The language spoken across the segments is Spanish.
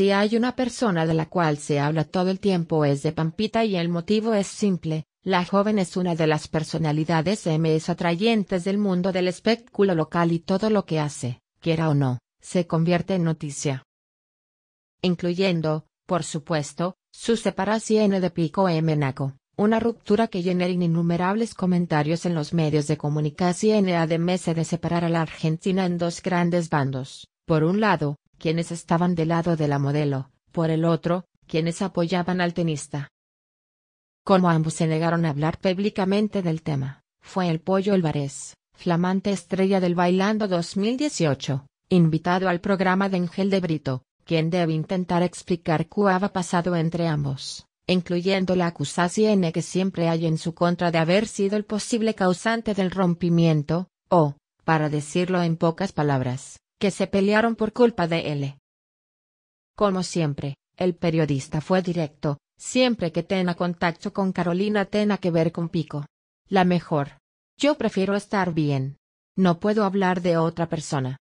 Si hay una persona de la cual se habla todo el tiempo es de Pampita y el motivo es simple, la joven es una de las personalidades MS atrayentes del mundo del espectáculo local y todo lo que hace, quiera o no, se convierte en noticia. Incluyendo, por supuesto, su separación de Pico M. Naco, una ruptura que genera innumerables comentarios en los medios de comunicación además de separar a la Argentina en dos grandes bandos, por un lado, quienes estaban del lado de la modelo, por el otro, quienes apoyaban al tenista. Como ambos se negaron a hablar públicamente del tema, fue el Pollo Álvarez, flamante estrella del Bailando 2018, invitado al programa de Ángel de Brito, quien debe intentar explicar qué había pasado entre ambos, incluyendo la acusación que siempre hay en su contra de haber sido el posible causante del rompimiento, o, para decirlo en pocas palabras, que se pelearon por culpa de él. Como siempre, el periodista fue directo, siempre que tenga contacto con Carolina tenga que ver con Pico. La mejor. Yo prefiero estar bien. No puedo hablar de otra persona.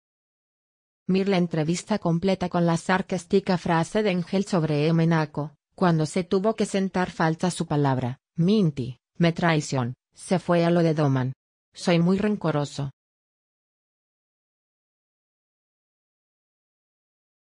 Mir la entrevista completa con la sarcástica frase de Engel sobre Emenaco, cuando se tuvo que sentar falsa su palabra, Minty, me traición, se fue a lo de Doman. Soy muy rencoroso.